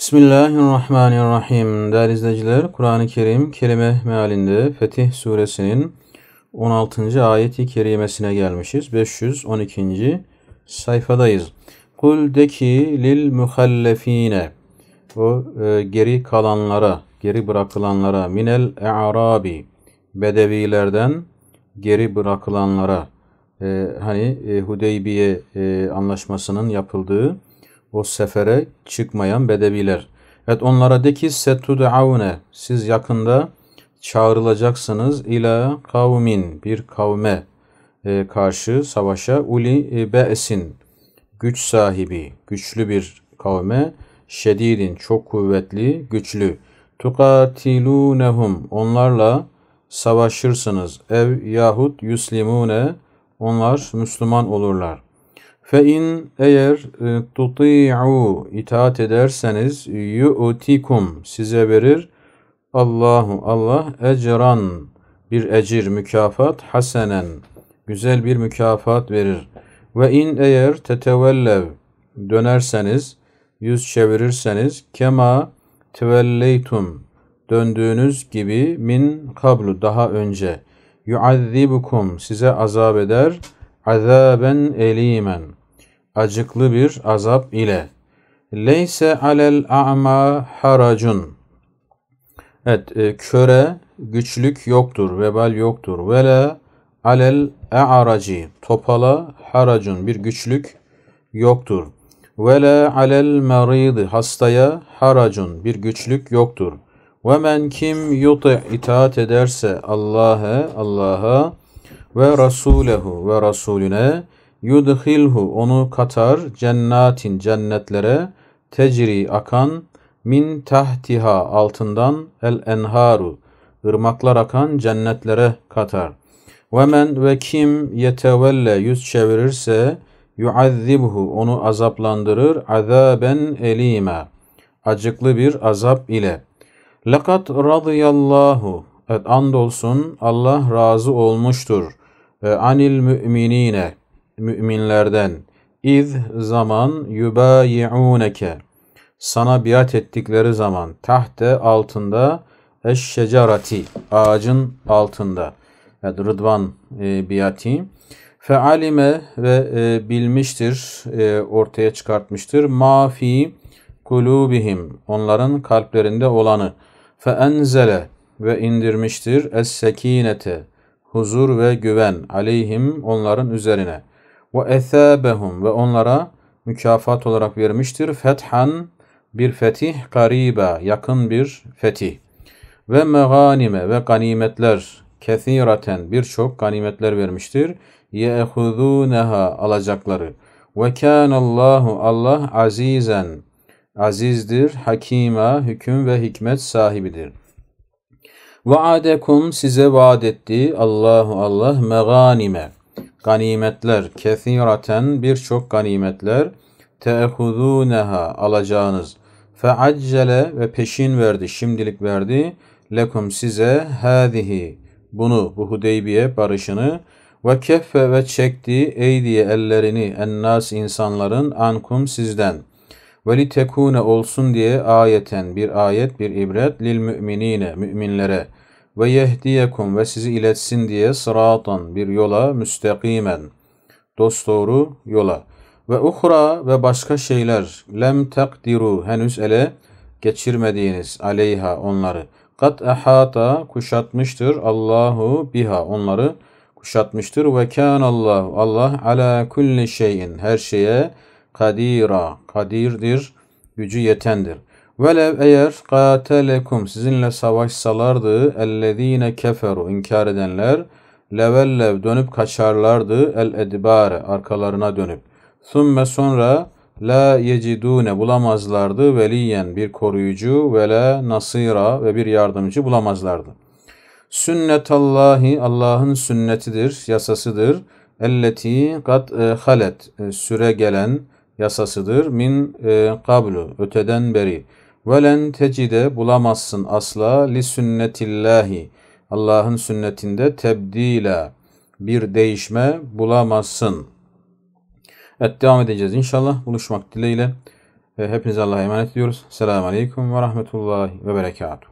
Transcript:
Bismillahirrahmanirrahim. Değerli izleyiciler, Kur'an-ı Kerim kelime mealinde Fetih Suresinin 16. ayeti kerimesine gelmişiz. 512. sayfadayız. Kul de ki lil muhallefine o e, geri kalanlara, geri bırakılanlara minel e'rabi bedevilerden geri bırakılanlara e, hani e, Hudeybiye e, anlaşmasının yapıldığı o sefere çıkmayan bedeviler. Evet onlara de ki setud'avne siz yakında çağrılacaksınız ila kavmin bir kavme e, karşı savaşa uli e, be'sin güç sahibi güçlü bir kavme şedidin çok kuvvetli güçlü tukatilunehum onlarla savaşırsınız ev yahut yuslimune onlar Müslüman olurlar. Fe eğer e, itaat ederseniz yu'tikum size verir. Allahu Allah ecran bir ecir mükafat hasenen güzel bir mükafat verir. Ve in eğer tetevellev dönerseniz yüz çevirirseniz kema tevelleytum döndüğünüz gibi min kablu daha önce yuazzibukum size azap eder azaben elimen acıklı bir azap ile. Leyse alel a'ma haracun. Evet, e, köre güçlük yoktur, vebal yoktur. Vele alel e'araci, topala haracun, bir güçlük yoktur. Vele alel meridi, hastaya haracun, bir güçlük yoktur. Ve men kim yuti itaat ederse Allah'a, Allah'a ve Rasulehu ve Rasulüne yudhilhu onu katar cennatin cennetlere tecri akan min tahtiha altından el enharu ırmaklar akan cennetlere katar. Ve men ve kim yetevelle yüz çevirirse yuazzibhu onu azaplandırır azaben elime acıklı bir azap ile. Lekat radıyallahu et andolsun Allah razı olmuştur. E, anil müminine müminlerden iz zaman yubayi'uneke sana biat ettikleri zaman tahte altında eşşecarati ağacın altında yani rıdvan e, biati fealime ve e, bilmiştir e, ortaya çıkartmıştır mafi kulubihim onların kalplerinde olanı fe enzele ve indirmiştir es sekinete huzur ve güven aleyhim onların üzerine ve esâbehum ve onlara mükafat olarak vermiştir. Fethan bir fetih gariba yakın bir fetih. Ve meganime ve ganimetler kesiraten birçok ganimetler vermiştir. Ye'huzûneha alacakları. Ve kânallâhu Allah azizen azizdir, hakima, hüküm ve hikmet sahibidir. Vaadekum size vaad etti Allahu Allah meganime ganimetler kesiraten birçok ganimetler teehuzuneha alacağınız feaccele ve peşin verdi şimdilik verdi lekum size hadihi bunu bu Hudeybiye barışını ve keffe ve çekti ey diye ellerini ennas insanların ankum sizden ve li tekune olsun diye ayeten bir ayet bir ibret lil müminine müminlere ve yehdiyekum ve sizi iletsin diye sıratan bir yola müstakimen dost doğru yola ve uhra ve başka şeyler lem takdiru henüz ele geçirmediğiniz aleyha onları kat ehata kuşatmıştır Allahu biha onları kuşatmıştır ve kânallahu Allah ala kulli şeyin her şeye kadira kadirdir gücü yetendir. Velev eğer katelekum sizinle savaşsalardı ellezine keferu inkar edenler levellev dönüp kaçarlardı el edbare arkalarına dönüp. Sümme sonra la yecidune bulamazlardı veliyen bir koruyucu ve la nasira ve bir yardımcı bulamazlardı. Sünnetallahi Allah'ın sünnetidir, yasasıdır. Elleti kat e, halet e, süre gelen yasasıdır. Min e, kablu öteden beri. Velen tecide bulamazsın asla li sünnetillahi. Allah'ın sünnetinde tebdile bir değişme bulamazsın. Evet devam edeceğiz inşallah. Buluşmak dileğiyle. Hepinize Allah'a emanet ediyoruz. Selamun Aleyküm ve Rahmetullahi ve Berekatuhu.